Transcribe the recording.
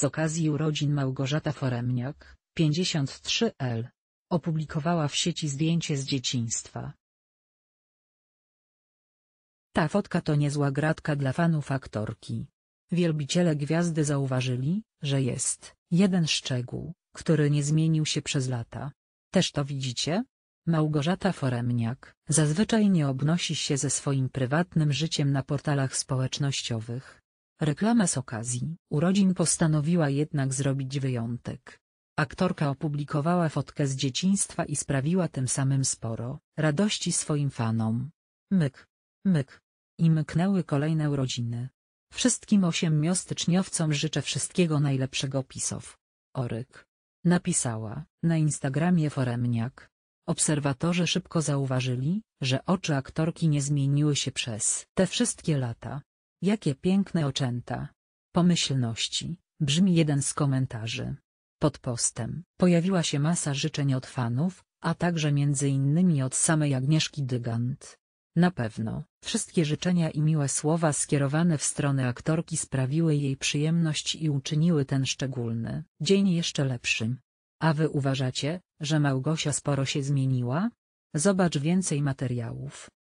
z okazji urodzin Małgorzata Foremniak, 53L. Opublikowała w sieci zdjęcie z dzieciństwa. Ta fotka to niezła gratka dla fanów aktorki. Wielbiciele gwiazdy zauważyli, że jest jeden szczegół, który nie zmienił się przez lata. Też to widzicie? Małgorzata Foremniak zazwyczaj nie obnosi się ze swoim prywatnym życiem na portalach społecznościowych, Reklama z okazji urodzin postanowiła jednak zrobić wyjątek. Aktorka opublikowała fotkę z dzieciństwa i sprawiła tym samym sporo radości swoim fanom. Myk, myk. I myknęły kolejne urodziny. Wszystkim ośmiostyczniowcom życzę wszystkiego najlepszego pisow. Oryk. Napisała na Instagramie Foremniak. Obserwatorzy szybko zauważyli, że oczy aktorki nie zmieniły się przez te wszystkie lata. Jakie piękne oczęta. Pomyślności, brzmi jeden z komentarzy. Pod postem pojawiła się masa życzeń od fanów, a także między innymi od samej Agnieszki Dygant. Na pewno, wszystkie życzenia i miłe słowa skierowane w stronę aktorki sprawiły jej przyjemność i uczyniły ten szczególny dzień jeszcze lepszym. A wy uważacie, że Małgosia sporo się zmieniła? Zobacz więcej materiałów.